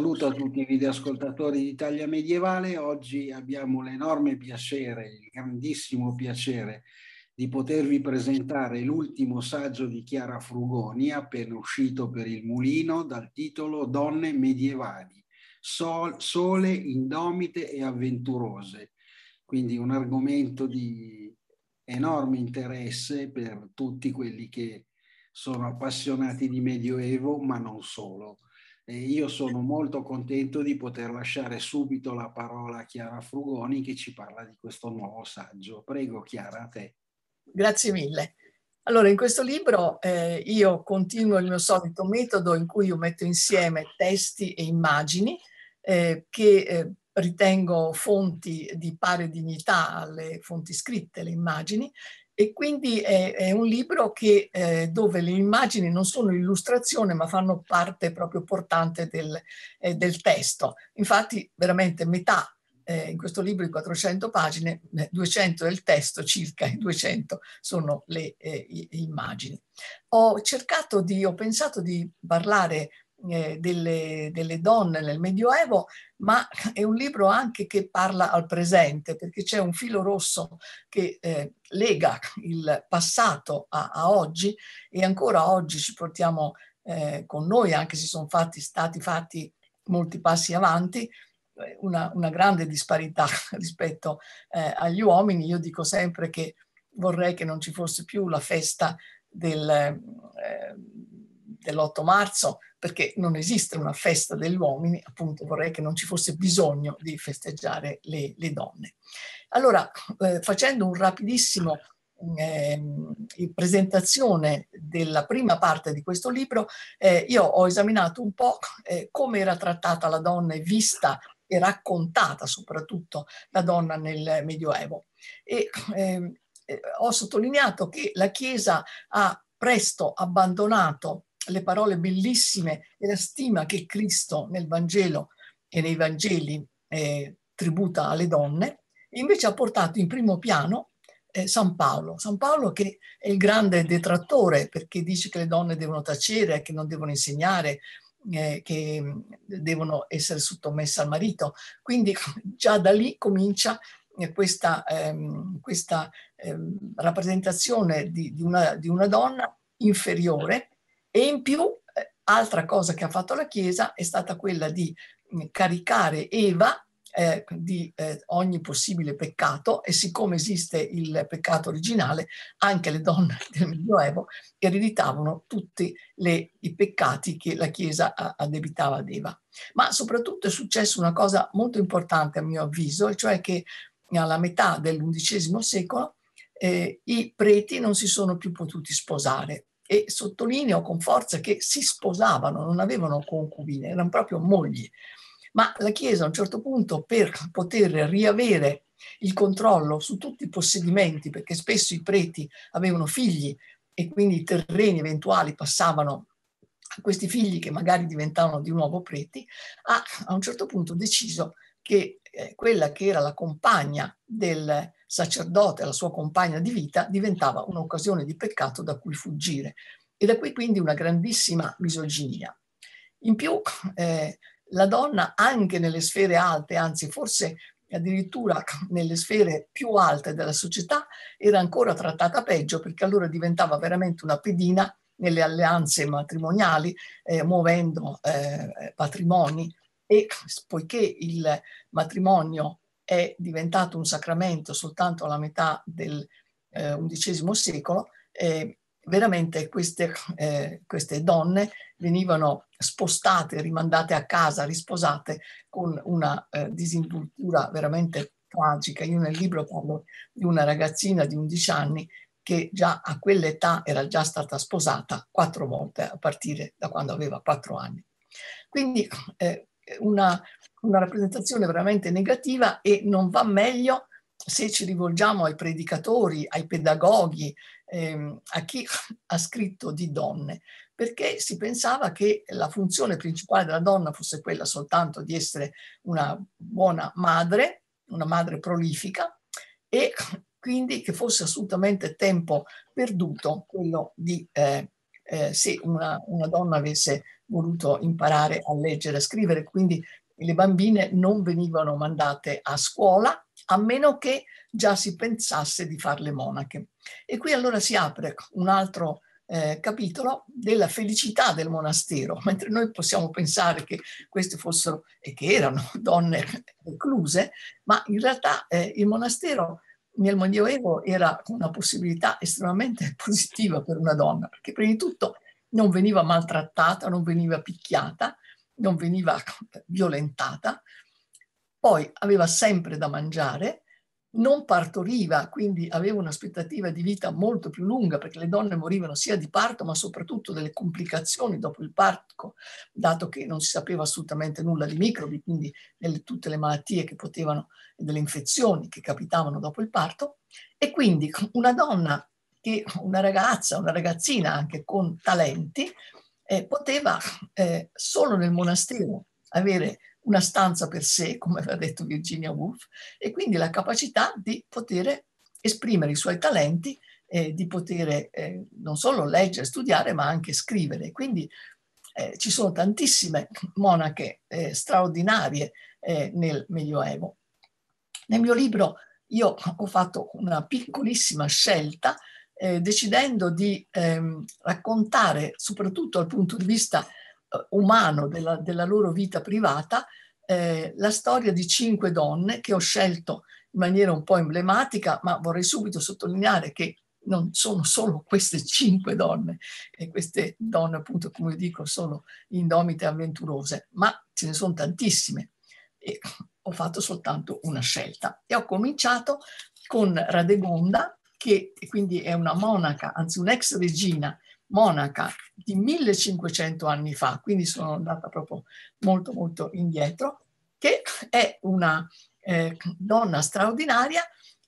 saluto a tutti i videoascoltatori di Italia Medievale. Oggi abbiamo l'enorme piacere, il grandissimo piacere di potervi presentare l'ultimo saggio di Chiara Frugoni, appena uscito per il Mulino, dal titolo Donne medievali, sol, sole, indomite e avventurose. Quindi un argomento di enorme interesse per tutti quelli che sono appassionati di Medioevo, ma non solo. E io sono molto contento di poter lasciare subito la parola a Chiara Frugoni che ci parla di questo nuovo saggio. Prego Chiara, a te. Grazie mille. Allora, in questo libro eh, io continuo il mio solito metodo in cui io metto insieme testi e immagini eh, che eh, ritengo fonti di pari dignità alle fonti scritte, le immagini, e quindi è, è un libro che, eh, dove le immagini non sono illustrazione ma fanno parte proprio portante del, eh, del testo. Infatti veramente metà eh, in questo libro di 400 pagine, 200 è il testo circa, 200 sono le eh, immagini. Ho cercato di, ho pensato di parlare eh, delle, delle, donne nel Medioevo, ma è un libro anche che parla al presente, perché c'è un filo rosso che eh, lega il passato a, a, oggi e ancora oggi ci portiamo eh, con noi, anche se sono fatti, stati fatti molti passi avanti, eh, una, una grande disparità rispetto eh, agli uomini. Io dico sempre che vorrei che non ci fosse più la festa del, eh, dell'8 marzo, perché non esiste una festa degli uomini, appunto vorrei che non ci fosse bisogno di festeggiare le, le donne. Allora, eh, facendo un rapidissimo eh, presentazione della prima parte di questo libro, eh, io ho esaminato un po' eh, come era trattata la donna e vista e raccontata soprattutto la donna nel Medioevo. E, ehm, eh, ho sottolineato che la Chiesa ha presto abbandonato le parole bellissime e la stima che Cristo nel Vangelo e nei Vangeli eh, tributa alle donne, invece ha portato in primo piano eh, San Paolo. San Paolo che è il grande detrattore perché dice che le donne devono tacere, che non devono insegnare, eh, che devono essere sottomesse al marito. Quindi già da lì comincia eh, questa, ehm, questa ehm, rappresentazione di, di, una, di una donna inferiore e in più, eh, altra cosa che ha fatto la Chiesa è stata quella di mm, caricare Eva eh, di eh, ogni possibile peccato e siccome esiste il peccato originale, anche le donne del Medioevo ereditavano tutti le, i peccati che la Chiesa addebitava ad Eva. Ma soprattutto è successa una cosa molto importante a mio avviso, cioè che alla metà dell'undicesimo secolo eh, i preti non si sono più potuti sposare e sottolineo con forza che si sposavano, non avevano concubine, erano proprio mogli. Ma la Chiesa a un certo punto per poter riavere il controllo su tutti i possedimenti, perché spesso i preti avevano figli e quindi i terreni eventuali passavano a questi figli che magari diventavano di nuovo preti, ha a un certo punto deciso che eh, quella che era la compagna del, sacerdote, la sua compagna di vita, diventava un'occasione di peccato da cui fuggire. E da qui quindi una grandissima misoginia. In più, eh, la donna anche nelle sfere alte, anzi forse addirittura nelle sfere più alte della società, era ancora trattata peggio perché allora diventava veramente una pedina nelle alleanze matrimoniali, eh, muovendo eh, patrimoni. E poiché il matrimonio è diventato un sacramento soltanto alla metà del eh, XI secolo, eh, veramente queste, eh, queste, donne venivano spostate, rimandate a casa, risposate con una eh, disinvoltura veramente tragica. Io nel libro parlo di una ragazzina di 11 anni che già a quell'età era già stata sposata quattro volte a partire da quando aveva quattro anni. Quindi eh, una, una rappresentazione veramente negativa e non va meglio se ci rivolgiamo ai predicatori, ai pedagoghi, ehm, a chi ha scritto di donne, perché si pensava che la funzione principale della donna fosse quella soltanto di essere una buona madre, una madre prolifica, e quindi che fosse assolutamente tempo perduto quello di eh, eh, se una, una, donna avesse voluto imparare a leggere e a scrivere, quindi le bambine non venivano mandate a scuola a meno che già si pensasse di farle monache. E qui allora si apre un altro eh, capitolo della felicità del monastero, mentre noi possiamo pensare che queste fossero e che erano donne recluse, ma in realtà eh, il monastero nel Medioevo era una possibilità estremamente positiva per una donna, perché prima di tutto non veniva maltrattata, non veniva picchiata, non veniva violentata, poi aveva sempre da mangiare, non partoriva, quindi aveva un'aspettativa di vita molto più lunga perché le donne morivano sia di parto ma soprattutto delle complicazioni dopo il parto, dato che non si sapeva assolutamente nulla di microbi, quindi delle, tutte le malattie che potevano, delle infezioni che capitavano dopo il parto. E quindi una donna che, una ragazza, una ragazzina anche con talenti, eh, poteva eh, solo nel monastero avere una stanza per sé, come aveva detto Virginia Woolf, e quindi la capacità di poter esprimere i suoi talenti, eh, di poter eh, non solo leggere, studiare, ma anche scrivere. Quindi eh, ci sono tantissime monache eh, straordinarie nel Medioevo. Nel mio libro io ho fatto una piccolissima scelta eh, decidendo di ehm, raccontare, soprattutto dal punto di vista eh, umano della, della, loro vita privata, eh, la storia di cinque donne che ho scelto in maniera un po' emblematica, ma vorrei subito sottolineare che non sono solo queste cinque donne, e queste donne appunto, come dico, sono indomite e avventurose, ma ce ne sono tantissime. E ho fatto soltanto una scelta e ho cominciato con Radegonda, che quindi è una monaca, anzi un'ex regina monaca di 1500 anni fa, quindi sono andata proprio molto molto indietro, che è una eh, donna straordinaria,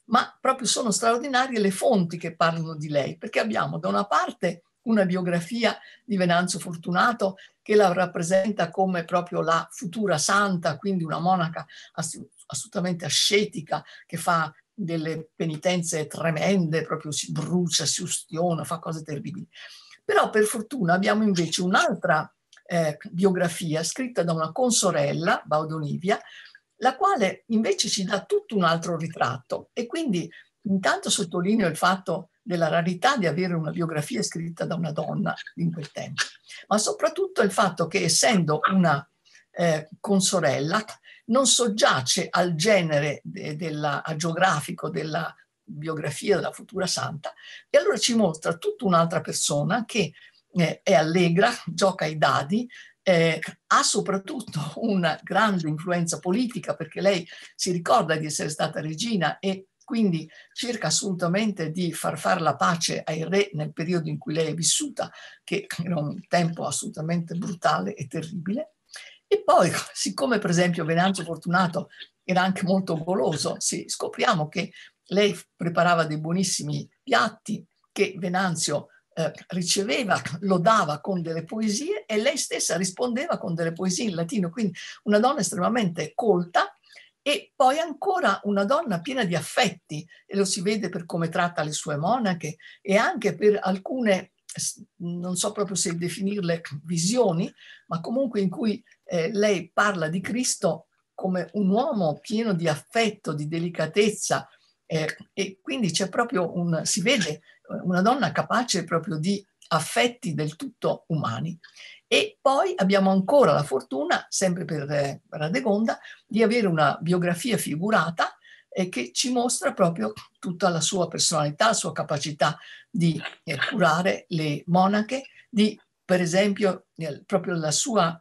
ma proprio sono straordinarie le fonti che parlano di lei, perché abbiamo da una parte una biografia di Venanzo Fortunato che la rappresenta come proprio la futura santa, quindi una monaca assolutamente ascetica che fa delle penitenze tremende, proprio si brucia, si ustiona, fa cose terribili. Però per fortuna abbiamo invece un'altra eh, biografia scritta da una consorella, Baudonivia, la quale invece ci dà tutto un altro ritratto e quindi intanto sottolineo il fatto della rarità di avere una biografia scritta da una donna in quel tempo, ma soprattutto il fatto che essendo una eh, consorella non soggiace al genere de, della, geografico della biografia della futura santa e allora ci mostra tutta un'altra persona che eh, è allegra, gioca ai dadi, eh, ha soprattutto una grande influenza politica perché lei si ricorda di essere stata regina e quindi cerca assolutamente di far fare la pace ai re nel periodo in cui lei è vissuta, che era un tempo assolutamente brutale e terribile. E poi, siccome per esempio Venanzio Fortunato era anche molto goloso, sì, scopriamo che lei preparava dei buonissimi piatti che Venanzio eh, riceveva, lodava con delle poesie e lei stessa rispondeva con delle poesie in latino, quindi una donna estremamente colta e poi ancora una donna piena di affetti, e lo si vede per come tratta le sue monache e anche per alcune non so proprio se definirle visioni, ma comunque in cui eh, lei parla di Cristo come un uomo pieno di affetto, di delicatezza eh, e quindi c'è proprio un, si vede eh, una donna capace proprio di affetti del tutto umani. E poi abbiamo ancora la fortuna, sempre per eh, Radegonda, di avere una biografia figurata e che ci mostra proprio tutta la sua personalità, la sua capacità di eh, curare le monache, di per esempio proprio la sua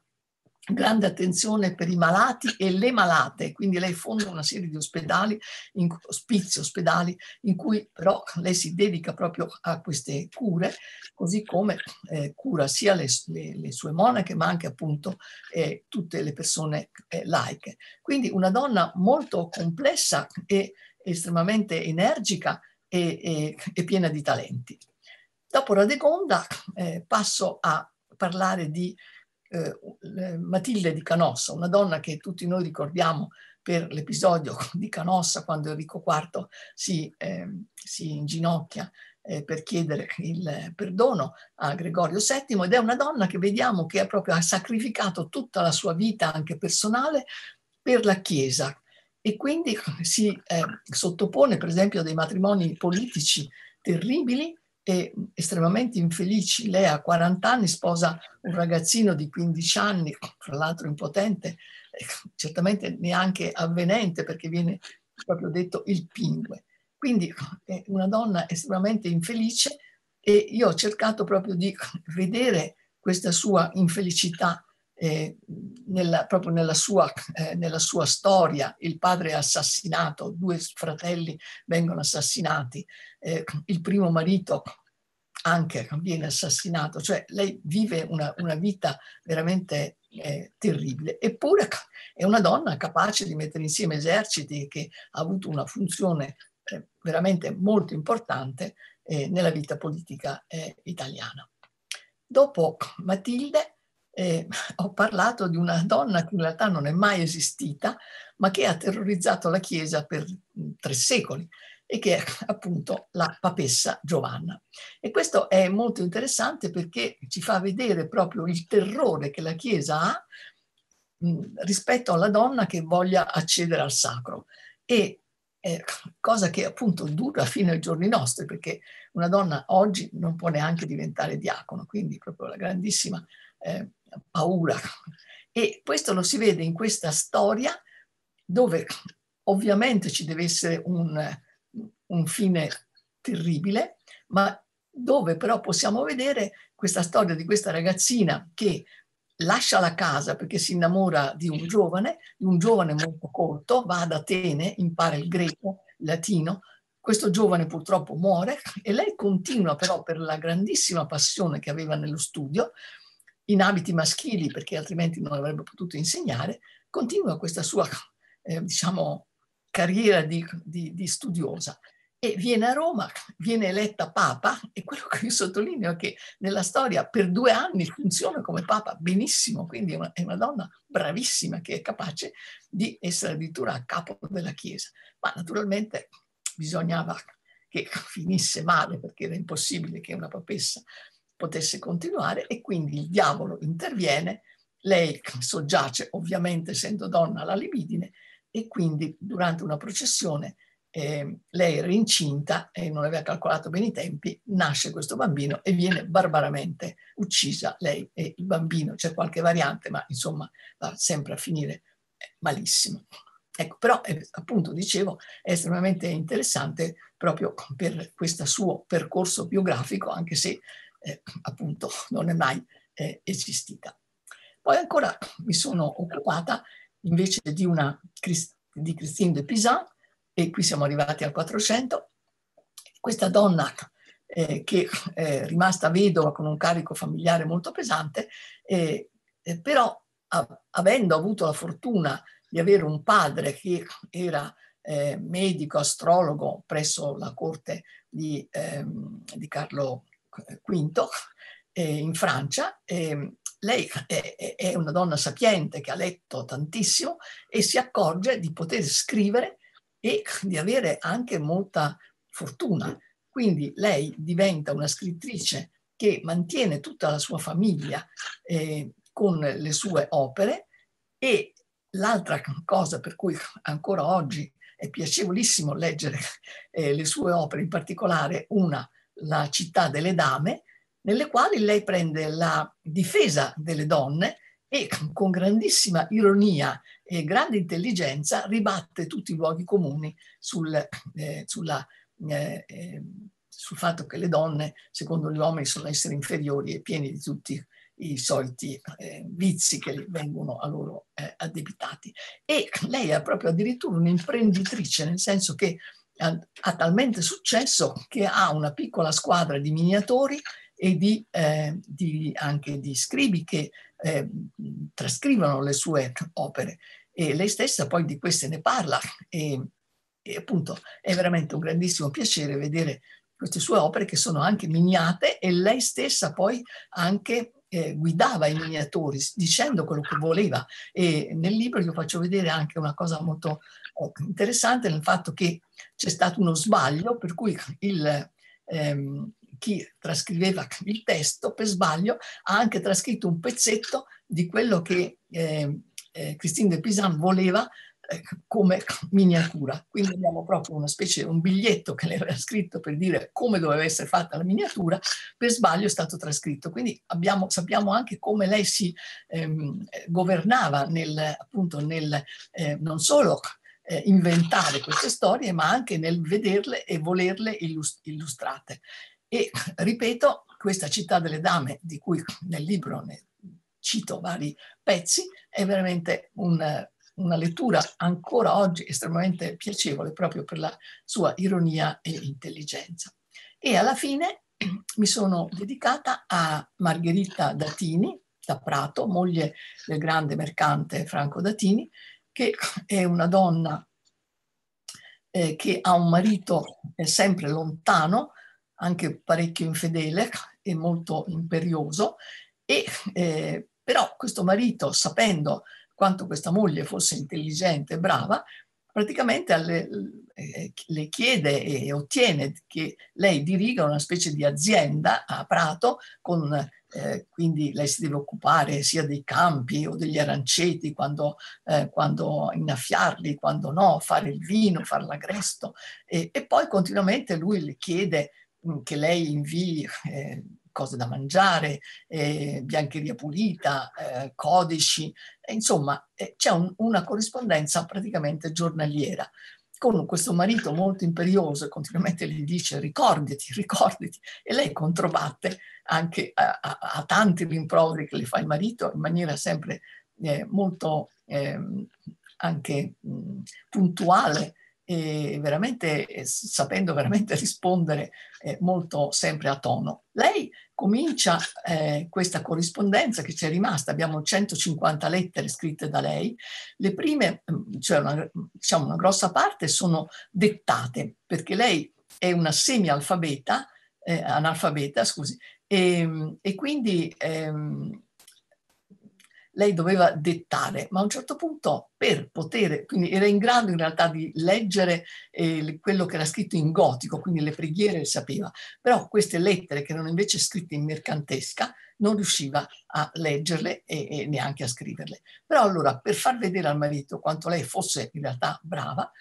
grande attenzione per i malati e le malate, quindi lei fonda una serie di ospedali, in, ospizi, ospedali, in cui però lei si dedica proprio a queste cure, così come eh, cura sia le, le, le, sue monache, ma anche appunto eh, tutte le persone eh, laiche. Quindi una donna molto complessa e estremamente energica e, e, e piena di talenti. Dopo Radegonda eh, passo a parlare di eh, Matilde di Canossa, una donna che tutti noi ricordiamo per l'episodio di Canossa quando Enrico IV si, eh, si inginocchia eh, per chiedere il perdono a Gregorio VII ed è una donna che vediamo che proprio, ha sacrificato tutta la sua vita anche personale per la Chiesa e quindi si eh, sottopone per esempio a dei matrimoni politici terribili e estremamente infelici. Lei ha 40 anni sposa un ragazzino di 15 anni, tra l'altro impotente, eh, certamente neanche avvenente perché viene proprio detto il pingue. Quindi è eh, una donna estremamente infelice e io ho cercato proprio di vedere questa sua infelicità eh, nella, proprio nella sua, eh, nella sua, storia, il padre è assassinato, due fratelli vengono assassinati, eh, il primo marito anche viene assassinato, cioè lei vive una, una vita veramente eh, terribile, eppure è una donna capace di mettere insieme eserciti che ha avuto una funzione eh, veramente molto importante eh, nella vita politica italiana. Dopo Matilde eh, ho parlato di una donna che in realtà non è mai esistita, ma che ha terrorizzato la Chiesa per mm, tre secoli e che è appunto la papessa Giovanna. E questo è molto interessante perché ci fa vedere proprio il terrore che la Chiesa ha mm, rispetto alla donna che voglia accedere al sacro. E eh, cosa che appunto dura fino ai giorni nostri, perché una donna oggi non può neanche diventare diacono, quindi proprio la grandissima eh, paura. E questo lo si vede in questa storia dove ovviamente ci deve essere un, un fine terribile, ma dove però possiamo vedere questa storia di questa ragazzina che lascia la casa perché si innamora di un giovane, di un giovane molto corto, va ad Atene, impara il greco, il latino, questo giovane purtroppo muore e lei continua però per la grandissima passione che aveva nello studio, in abiti maschili perché altrimenti non avrebbe potuto insegnare, continua questa sua eh, diciamo, carriera di, di, di, studiosa e viene a Roma, viene eletta papa e quello che io sottolineo è che nella storia per due anni funziona come papa benissimo, quindi è una, è una donna bravissima che è capace di essere addirittura a capo della Chiesa, ma naturalmente bisognava che finisse male perché era impossibile che una papessa potesse continuare e quindi il diavolo interviene, lei soggiace ovviamente essendo donna alla libidine e quindi durante una processione eh, lei era incinta e non aveva calcolato bene i tempi, nasce questo bambino e viene barbaramente uccisa lei e il bambino, c'è qualche variante ma insomma va sempre a finire eh, malissimo. Ecco, però eh, appunto dicevo è estremamente interessante proprio per questo suo percorso biografico, anche se eh, appunto non è mai eh, esistita. Poi ancora mi sono occupata invece di una di Christine de Pisan e qui siamo arrivati al 400. Questa donna eh, che è eh, rimasta vedova con un carico familiare molto pesante, eh, eh, però a, avendo avuto la fortuna di avere un padre che era eh, medico, astrologo presso la corte di, ehm, di Carlo V eh, in Francia. Eh, lei è, è una donna sapiente che ha letto tantissimo e si accorge di poter scrivere e di avere anche molta fortuna. Quindi lei diventa una scrittrice che mantiene tutta la sua famiglia eh, con le sue opere e l'altra cosa per cui ancora oggi è piacevolissimo leggere eh, le sue opere, in particolare una la città delle dame, nelle quali lei prende la difesa delle donne e con grandissima ironia e grande intelligenza ribatte tutti i luoghi comuni sul, eh, sulla, eh, eh sul fatto che le donne, secondo gli uomini, sono esseri inferiori e pieni di tutti i soliti eh, vizi che vengono a loro eh, addebitati. E lei è proprio addirittura un'imprenditrice, nel senso che ha talmente successo che ha una piccola squadra di miniatori e di, eh, di anche di scrivi che eh, trascrivono le sue opere. E lei stessa poi di queste ne parla e, e appunto è veramente un grandissimo piacere vedere queste sue opere che sono anche miniate e lei stessa poi anche eh, guidava i miniatori dicendo quello che voleva e nel libro io faccio vedere anche una cosa molto eh, interessante nel fatto che c'è stato uno sbaglio per cui il, ehm, chi trascriveva il testo per sbaglio ha anche trascritto un pezzetto di quello che ehm, eh, Christine de Pisan voleva eh, come miniatura. Quindi abbiamo proprio una specie, un biglietto che le aveva scritto per dire come doveva essere fatta la miniatura, per sbaglio è stato trascritto. Quindi abbiamo, sappiamo anche come lei si ehm, governava nel, appunto nel, eh, non solo eh, inventare queste storie, ma anche nel vederle e volerle illustrate. E ripeto, questa città delle dame, di cui nel libro ne cito vari pezzi, è veramente un, una lettura ancora oggi estremamente piacevole proprio per la sua ironia e intelligenza. E alla fine mi sono dedicata a Margherita Datini, da Prato, moglie del grande mercante Franco Datini, che è una donna eh, che ha un marito eh, sempre lontano, anche parecchio infedele e molto imperioso, e, eh, però questo marito, sapendo che quanto questa moglie fosse intelligente e brava, praticamente alle, eh, eh, le chiede e ottiene che lei diriga una specie di azienda a Prato, con, eh, quindi lei si deve occupare sia dei campi o degli aranceti, quando, eh, quando innaffiarli, quando no, fare il vino, fare l'agresto. E, e, poi continuamente lui le chiede mm, che lei invii eh, cose da mangiare, eh, biancheria pulita, eh, codici, insomma eh, c'è un, una corrispondenza praticamente giornaliera con questo marito molto imperioso e continuamente gli dice ricordati, ricordati, e lei controbatte anche a, a, a tanti rimproveri che le fa il marito in maniera sempre eh, molto ehm, anche mh, puntuale eh, veramente, sapendo veramente rispondere eh, molto sempre a tono. Lei comincia eh, questa corrispondenza che ci è rimasta, abbiamo 150 lettere scritte da lei, le prime, mm, cioè una, diciamo una grossa parte, sono dettate, perché lei è una semi-alfabeta, eh, analfabeta, scusi, e, ehm, e quindi... Ehm, lei doveva dettare, ma a un certo punto per poter, quindi era in grado in realtà di leggere eh, quello che era scritto in gotico, quindi le preghiere le sapeva, però queste lettere che erano invece scritte in mercantesca non riusciva a leggerle e, e neanche a scriverle. Però allora per far vedere al marito quanto lei fosse in realtà brava,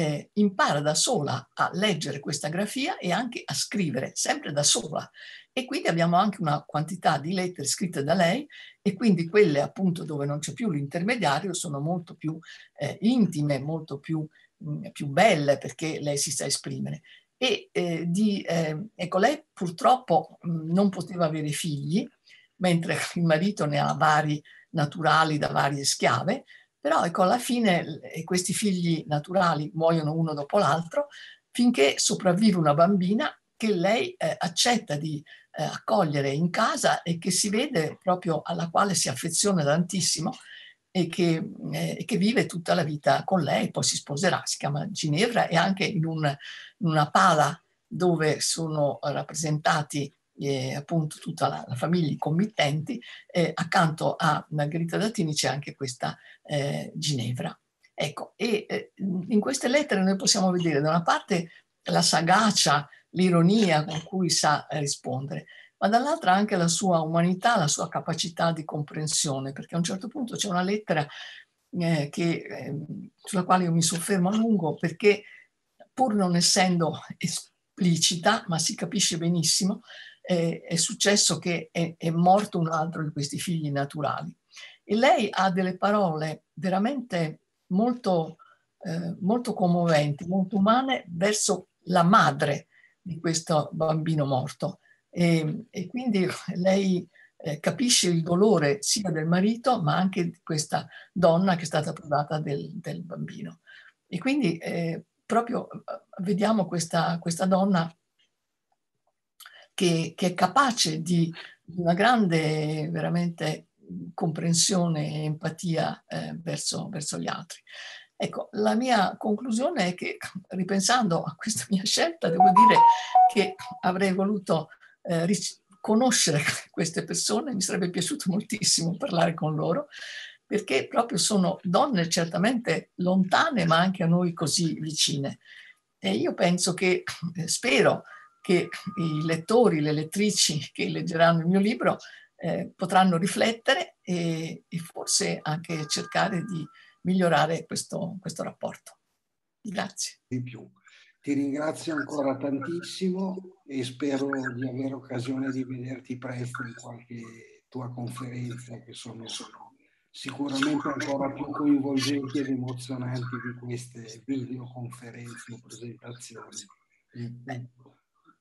eh, impara da sola a leggere questa grafia e anche a scrivere, sempre da sola. E quindi abbiamo anche una quantità di lettere scritte da lei e quindi quelle appunto dove non c'è più l'intermediario sono molto più eh, intime, molto più, mh, mm, più belle perché lei si sa esprimere e eh, di, eh, ecco, lei purtroppo mh, mm, non poteva avere figli, mentre il marito ne ha vari naturali da varie schiave, però ecco, alla fine questi figli naturali muoiono uno dopo l'altro finché sopravvive una bambina che lei eh, accetta di eh, accogliere in casa e che si vede proprio alla quale si affeziona tantissimo e che, eh, che vive tutta la vita con lei, poi si sposerà, si chiama Ginevra e anche in, un, in una pala dove sono rappresentati eh, appunto tutta la, la famiglia, i committenti, eh, accanto a Margherita Datini c'è anche questa eh, Ginevra. Ecco, e eh, in queste lettere noi possiamo vedere da una parte la sagacia, l'ironia con cui sa rispondere, ma dall'altra anche la sua umanità, la sua capacità di comprensione, perché a un certo punto c'è una lettera eh, che, ehm, sulla quale io mi soffermo a lungo perché pur non essendo esplicita, ma si capisce benissimo, eh, è successo che è, è morto un altro di questi figli naturali. E lei ha delle parole veramente molto, eh, molto commoventi, molto umane verso la madre di questo bambino morto. E, e quindi lei eh, capisce il dolore sia del marito ma anche di questa donna che è stata privata del, del bambino. E quindi eh, proprio eh, vediamo questa, questa donna che, che è capace di una grande veramente comprensione e empatia eh, verso, verso, gli altri. Ecco, la mia conclusione è che ripensando a questa mia scelta, devo dire che avrei voluto eh, ric- conoscere queste persone, mi sarebbe piaciuto moltissimo parlare con loro, perché proprio sono donne certamente lontane, ma anche a noi così vicine. E io penso che, eh, spero, che i lettori, le lettrici che leggeranno il mio libro eh, potranno riflettere e, e, forse anche cercare di migliorare questo, questo rapporto. Grazie. Di più. Ti ringrazio ancora tantissimo e spero di avere occasione di vederti presto in qualche tua conferenza che sono, sicuramente ancora più coinvolgenti ed emozionanti di queste videoconferenze o presentazioni. Beh.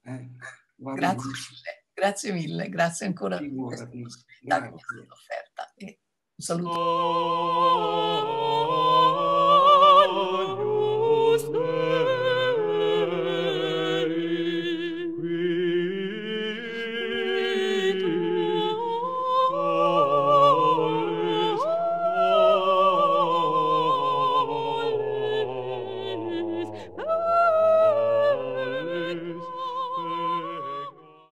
Ecco, grazie mille, grazie mille, grazie ancora per questa offerta. E un saluto. Oh, oh, oh.